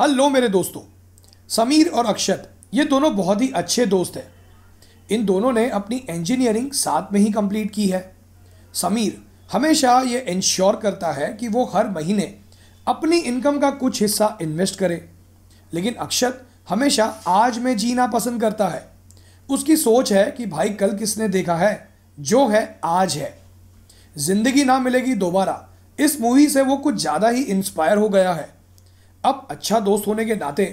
hello मेरे दोस्तों समीर और अक्षत ये दोनों बहुत ही अच्छे दोस्त हैं इन दोनों ने अपनी इंजीनियरिंग साथ में ही कंप्लीट की है समीर हमेशा ये इंश्योर करता है कि वो हर महीने अपनी इनकम का कुछ हिस्सा इन्वेस्ट करे लेकिन अक्षत हमेशा आज में जीना पसंद करता है उसकी सोच है कि भाई कल किसने देखा है जो है आज है जिंदगी ना मिलेगी दोबारा इस मूवी से वो कुछ ज़्यादा ही इंस्पायर हो गया है अब अच्छा दोस्त होने के नाते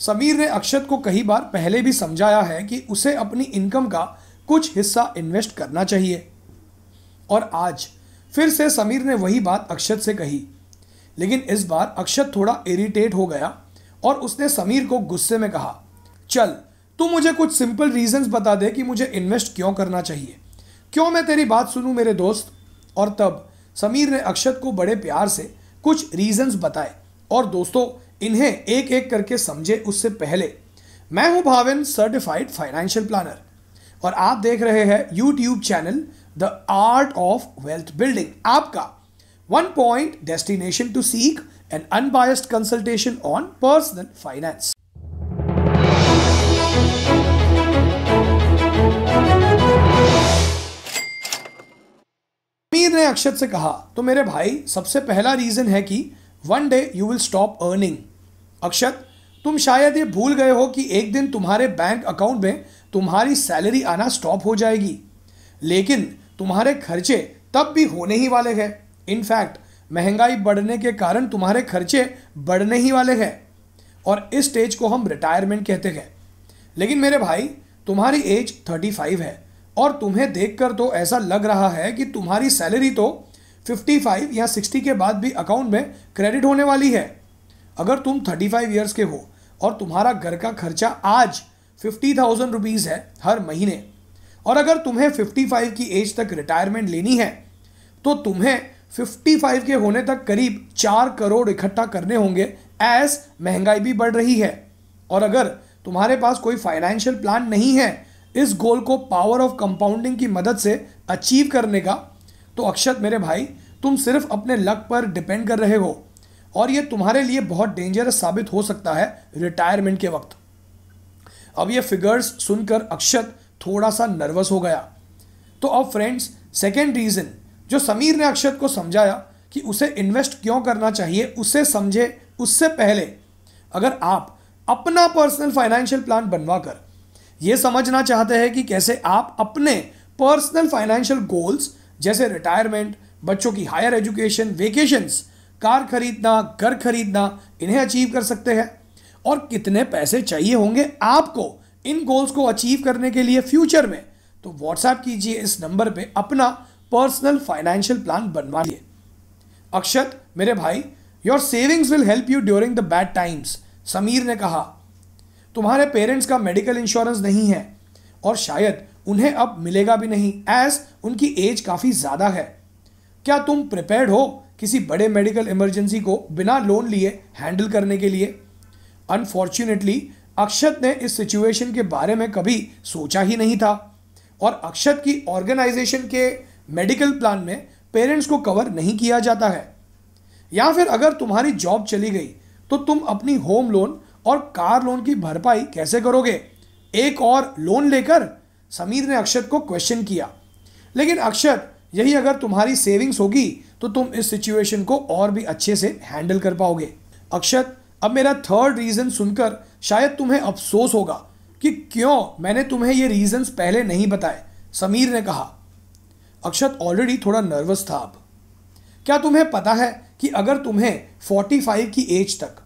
समीर ने अक्षत को कई बार पहले भी समझाया है कि उसे अपनी इनकम का कुछ हिस्सा इन्वेस्ट करना चाहिए और आज फिर से समीर ने वही बात अक्षत से कही लेकिन इस बार अक्षत थोड़ा इरिटेट हो गया और उसने समीर को गुस्से में कहा चल तू मुझे कुछ सिंपल रीजंस बता दे कि मुझे इन्वेस्ट क्यों करना चाहिए क्यों मैं तेरी बात सुनूं मेरे दोस्त और तब समीर ने अक्षत को बड़े प्यार से कुछ रीजंस बताए और दोस्तों इन्हें एक एक करके समझे उससे पहले मैं हूं भाविन सर्टिफाइड फाइनेंशियल प्लानर और आप देख रहे हैं YouTube channel the art of wealth building आपका one point destination to seek an unbiased consultation on personal finance Amir ने अक्षत से कहा तो मेरे भाई सबसे पहला रीजन है कि one day you will stop earning Akshat तुम शायद ये भूल गए हो कि एक दिन तुम्हारे बैंक अकाउंट में तुम्हारी सैलरी आना स्टॉप हो जाएगी लेकिन तुम्हारे खर्चे तब भी होने ही वाले हैं इनफैक्ट महंगाई बढ़ने के कारण तुम्हारे खर्चे बढ़ने ही वाले हैं और इस स्टेज को हम रिटायरमेंट कहते हैं लेकिन मेरे भाई तुम्हारी एज थर्टी फाइव है और तुम्हें देखकर तो ऐसा लग रहा है कि तुम्हारी सैलरी तो 55 या 60 के बाद भी अकाउंट में क्रेडिट होने वाली है अगर तुम 35 फाइव ईयर्स के हो और तुम्हारा घर का खर्चा आज फिफ्टी थाउजेंड रुपीज़ है हर महीने और अगर तुम्हें 55 की एज तक रिटायरमेंट लेनी है तो तुम्हें 55 के होने तक करीब चार करोड़ इकट्ठा करने होंगे एस महंगाई भी बढ़ रही है और अगर तुम्हारे पास कोई फाइनेंशियल प्लान नहीं है इस गोल को पावर ऑफ कंपाउंडिंग की मदद से अचीव करने का तो अक्षत मेरे भाई तुम सिर्फ अपने लक पर डिपेंड कर रहे हो और यह तुम्हारे लिए बहुत डेंजरस साबित हो सकता है रिटायरमेंट के वक्त अब ये फिगर्स सुनकर अक्षत थोड़ा सा नर्वस हो गया तो अब फ्रेंड्स सेकेंड रीज़न जो समीर ने अक्षत को समझाया कि उसे इन्वेस्ट क्यों करना चाहिए उसे समझे उससे पहले अगर आप अपना पर्सनल फाइनेंशियल प्लान बनवा कर ये समझना चाहते हैं कि कैसे आप अपने पर्सनल फाइनेंशियल गोल्स जैसे रिटायरमेंट बच्चों की हायर एजुकेशन वेकेशंस कार खरीदना घर खरीदना इन्हें अचीव कर सकते हैं और कितने पैसे चाहिए होंगे आपको इन गोल्स को अचीव करने के लिए फ्यूचर में तो व्हाट्सएप कीजिए इस नंबर पे अपना पर्सनल फाइनेंशियल प्लान बनवा लिए अक्षत मेरे भाई your savings will help you during the bad times Sameer ने कहा तुम्हारे पेरेंट्स का मेडिकल इंश्योरेंस नहीं है और शायद उन्हें अब मिलेगा भी नहीं एज उनकी एज काफ़ी ज़्यादा है क्या तुम प्रिपेयर्ड हो किसी बड़े मेडिकल इमरजेंसी को बिना लोन लिए हैंडल करने के लिए अनफॉर्चुनेटली अक्षत ने इस सिचुएशन के बारे में कभी सोचा ही नहीं था और अक्षत की ऑर्गेनाइजेशन के मेडिकल प्लान में पेरेंट्स को कवर नहीं किया जाता है या फिर अगर तुम्हारी जॉब चली गई तो तुम अपनी होम लोन और कार लोन की भरपाई कैसे करोगे एक और लोन लेकर समीर ने अक्षत को क्वेश्चन किया लेकिन अक्षत यही अगर तुम्हारी सेविंग्स होगी तो तुम इस सिचुएशन को और भी अच्छे से हैंडल कर पाओगे अक्षत अब मेरा थर्ड रीज़न सुनकर शायद तुम्हें अफसोस होगा कि क्यों मैंने तुम्हें ये रीज़न्स पहले नहीं बताए समीर ने कहा अक्षत ऑलरेडी थोड़ा नर्वस था अब क्या तुम्हें पता है कि अगर तुम्हें 45 की एज तक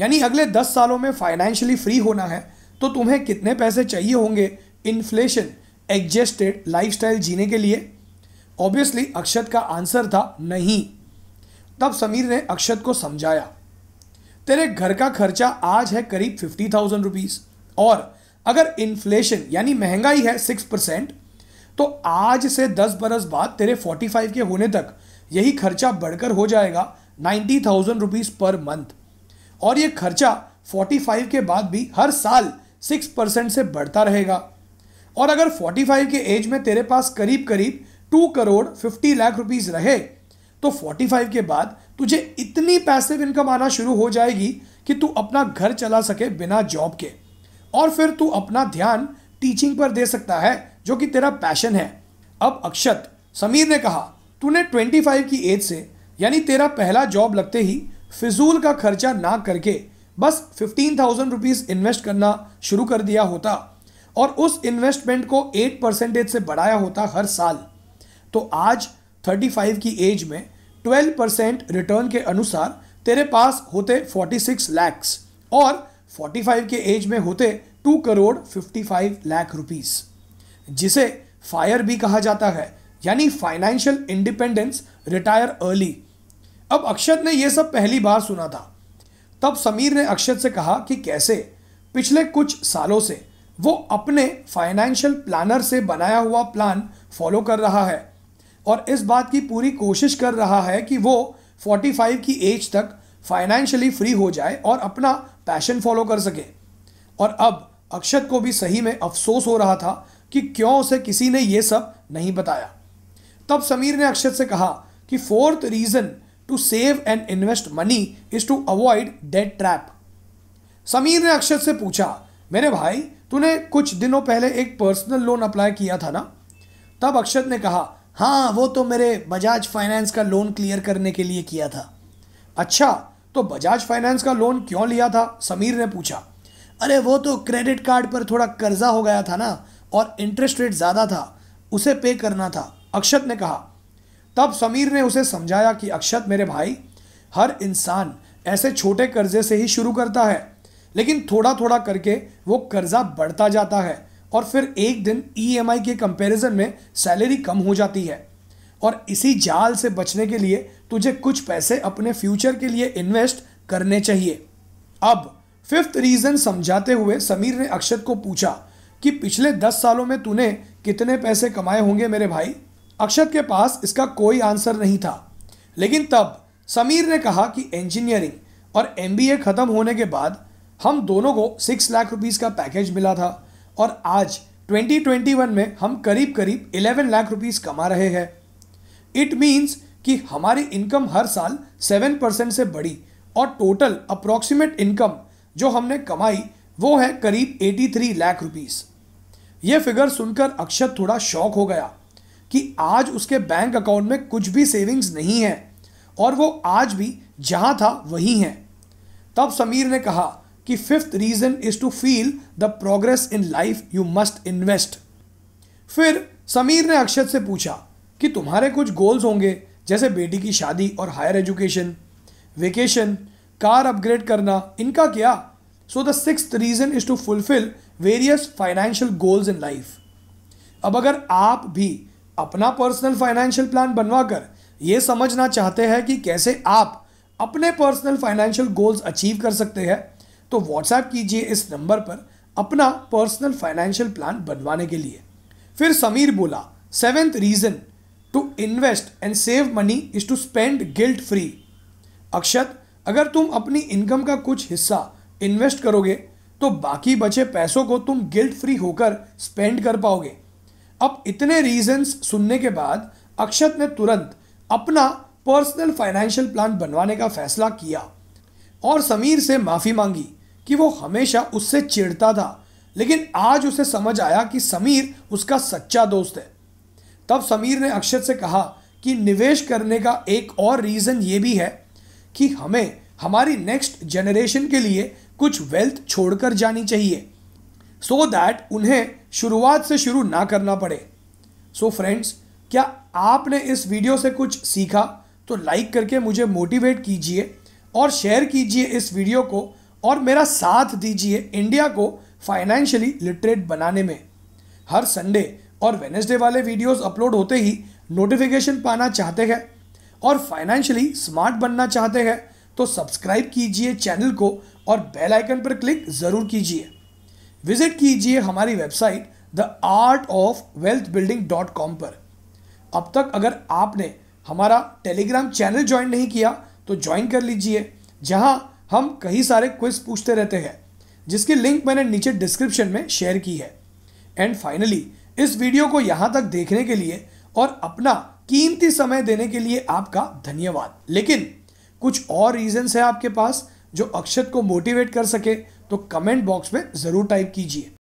यानी अगले 10 सालों में फाइनेंशियली फ्री होना है तो तुम्हें कितने पैसे चाहिए होंगे इन्फ्लेशन एडजस्टेड लाइफस्टाइल जीने के लिए ऑब्वियसली अक्षत का आंसर था नहीं तब समीर ने अक्षत को समझाया तेरे घर का खर्चा आज है करीब फिफ्टी थाउजेंड रुपीज़ और अगर इन्फ्लेशन यानी महंगाई है सिक्स परसेंट तो आज से दस बरस बाद तेरे फोर्टी फाइव के होने तक यही खर्चा बढ़कर हो जाएगा ninety thousand rupees per month और ये खर्चा फोर्टी फाइव के बाद भी हर साल सिक्स परसेंट से बढ़ता रहेगा और अगर फोर्टी फाइव के एज में तेरे पास करीब करीब two crore fifty lakh rupees रहे तो फोर्टी फाइव के बाद तुझे इतनी पैसिव इनकम आना शुरू हो जाएगी कि तू अपना घर चला सके बिना जॉब के और फिर तू अपना ध्यान टीचिंग पर दे सकता है जो कि तेरा पैशन है अब अक्षत समीर ने कहा तूने 25 की एज से यानी तेरा पहला जॉब लगते ही फिजूल का खर्चा ना करके बस फिफ्टीन थाउजेंड रुपीज़ इन्वेस्ट करना शुरू कर दिया होता और उस इन्वेस्टमेंट को एट परसेंटेज से बढ़ाया होता हर साल तो आज 35 की एज में 12 परसेंट रिटर्न के अनुसार तेरे पास होते 46 लैक्स और 45 के एज में होते 2 करोड़ 55 लाख रुपीस जिसे फायर भी कहा जाता है यानी फाइनेंशियल इंडिपेंडेंस रिटायर अर्ली अब अक्षत ने यह सब पहली बार सुना था तब समीर ने अक्षत से कहा कि कैसे पिछले कुछ सालों से वो अपने फाइनेंशियल प्लानर से बनाया हुआ प्लान फॉलो कर रहा है और इस बात की पूरी कोशिश कर रहा है कि वो 45 की एज तक फाइनेंशियली फ्री हो जाए और अपना पैशन फॉलो कर सके और अब अक्षत को भी सही में अफसोस हो रहा था कि क्यों उसे किसी ने ये सब नहीं बताया तब समीर ने अक्षत से कहा कि fourth reason to save and invest money is to avoid debt trap Sameer ने अक्षत से पूछा मेरे भाई तूने कुछ दिनों पहले एक पर्सनल लोन अप्लाई किया था ना तब अक्षत ने कहा हाँ वो तो मेरे बजाज फाइनेंस का लोन क्लियर करने के लिए किया था अच्छा तो बजाज फाइनेंस का लोन क्यों लिया था समीर ने पूछा अरे वो तो क्रेडिट कार्ड पर थोड़ा कर्जा हो गया था ना और इंटरेस्ट रेट ज़्यादा था उसे पे करना था अक्षत ने कहा तब समीर ने उसे समझाया कि अक्षत मेरे भाई हर इंसान ऐसे छोटे कर्जे से ही शुरू करता है लेकिन थोड़ा थोड़ा करके वो कर्जा बढ़ता जाता है और फिर एक दिन ईएमआई e के कंपैरिजन में सैलरी कम हो जाती है और इसी जाल से बचने के लिए तुझे कुछ पैसे अपने फ्यूचर के लिए इन्वेस्ट करने चाहिए अब फिफ्थ रीज़न समझाते हुए समीर ने अक्षत को पूछा कि पिछले दस सालों में तूने कितने पैसे कमाए होंगे मेरे भाई अक्षत के पास इसका कोई आंसर नहीं था लेकिन तब समीर ने कहा कि इंजीनियरिंग और एम ख़त्म होने के बाद हम दोनों को सिक्स लाख रुपीज़ का पैकेज मिला था और आज 2021 में हम करीब करीब 11 लाख रुपीस कमा रहे हैं इट मीन्स कि हमारी इनकम हर साल 7 परसेंट से बढ़ी और टोटल अप्रॉक्सीमेट इनकम जो हमने कमाई वो है करीब 83 लाख रुपीस ये फिगर सुनकर अक्षत थोड़ा शौक हो गया कि आज उसके बैंक अकाउंट में कुछ भी सेविंग्स नहीं है और वो आज भी जहाँ था वहीं है तब समीर ने कहा कि fifth reason is to feel the progress in life you must invest फिर समीर ने अक्षत से पूछा कि तुम्हारे कुछ गोल्स होंगे जैसे बेटी की शादी और higher education vacation car upgrade करना इनका क्या so the six reason is to fulfil various financial goals in life अब अगर आप भी अपना पर्सनल फाइनेंशियल प्लान बनवा कर ये समझना चाहते हैं कि कैसे आप अपने पर्सनल फाइनेंशियल गोल्स अचीव कर सकते हैं तो व्हाट्सएप कीजिए इस नंबर पर अपना पर्सनल फाइनेंशियल प्लान बनवाने के लिए फिर समीर बोला seventh reason to invest and save money is to spend guilt free Akshat अगर तुम अपनी इनकम का कुछ हिस्सा इन्वेस्ट करोगे तो बाकी बचे पैसों को तुम गिल्ट फ्री होकर स्पेंड कर पाओगे अब इतने रीजंस सुनने के बाद अक्षत ने तुरंत अपना पर्सनल फाइनेंशियल प्लान बनवाने का फैसला किया और समीर से माफ़ी मांगी कि वो हमेशा उससे चिढ़ता था लेकिन आज उसे समझ आया कि समीर उसका सच्चा दोस्त है तब समीर ने अक्षत से कहा कि निवेश करने का एक और रीज़न ये भी है कि हमें हमारी नेक्स्ट जनरेशन के लिए कुछ वेल्थ छोड़कर जानी चाहिए सो so दैट उन्हें शुरुआत से शुरू ना करना पड़े सो so फ्रेंड्स क्या आपने इस वीडियो से कुछ सीखा तो लाइक करके मुझे मोटिवेट कीजिए और शेयर कीजिए इस वीडियो को और मेरा साथ दीजिए इंडिया को फाइनेंशियली लिटरेट बनाने में हर संडे और वेनेसडे वाले वीडियोस अपलोड होते ही नोटिफिकेशन पाना चाहते हैं और फाइनेंशियली स्मार्ट बनना चाहते हैं तो सब्सक्राइब कीजिए चैनल को और बेल आइकन पर क्लिक ज़रूर कीजिए विजिट कीजिए हमारी website the art of wealth building dot com पर अब तक अगर आपने हमारा टेलीग्राम चैनल ज्वाइन नहीं किया तो ज्वाइन कर लीजिए जहाँ हम कई सारे क्विज पूछते रहते हैं जिसकी लिंक मैंने नीचे डिस्क्रिप्शन में शेयर की है एंड फाइनली इस वीडियो को यहाँ तक देखने के लिए और अपना कीमती समय देने के लिए आपका धन्यवाद लेकिन कुछ और रीजन्स है आपके पास जो अक्षत को मोटिवेट कर सके तो कमेंट बॉक्स में ज़रूर टाइप कीजिए